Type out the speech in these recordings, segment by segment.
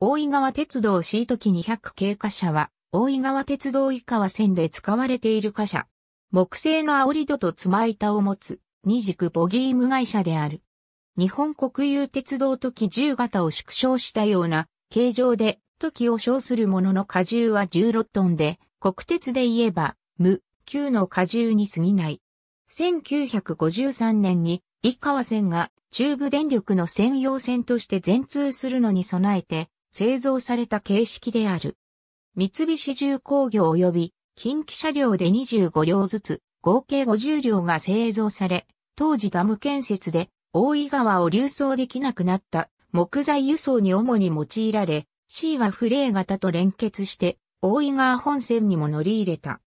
大井川鉄道シート機200系貨車は、大井川鉄道井川線で使われている貨車。木製の煽り戸と妻板を持つ、二軸ボギーム会社である。日本国有鉄道時10型を縮小したような、形状で、時を称するものの荷重は16トンで、国鉄で言えば、無、級の荷重に過ぎない。1953年に、井川線が中部電力の専用線として全通するのに備えて、製造された形式である。三菱重工業及び近畿車両で25両ずつ、合計50両が製造され、当時ダム建設で大井川を流送できなくなった木材輸送に主に用いられ、C はフレー型と連結して大井川本線にも乗り入れた。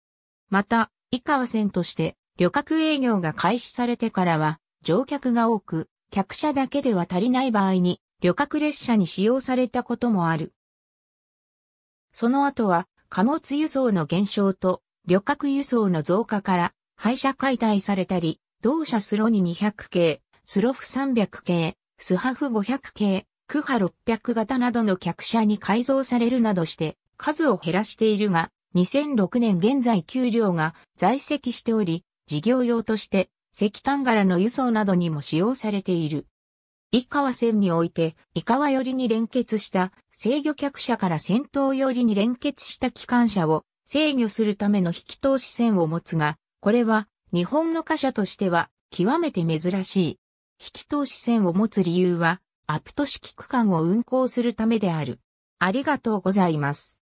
また、井川線として旅客営業が開始されてからは乗客が多く、客車だけでは足りない場合に旅客列車に使用されたこともある。その後は貨物輸送の減少と旅客輸送の増加から廃車解体されたり、同社スロニ200系、スロフ300系、スハフ500系、クハ600型などの客車に改造されるなどして数を減らしているが、2006年現在給料が在籍しており、事業用として石炭柄の輸送などにも使用されている。井川線において、井川寄りに連結した制御客車から先頭寄りに連結した機関車を制御するための引き通し線を持つが、これは日本の貨車としては極めて珍しい。引き通し線を持つ理由は、アプト式区間を運行するためである。ありがとうございます。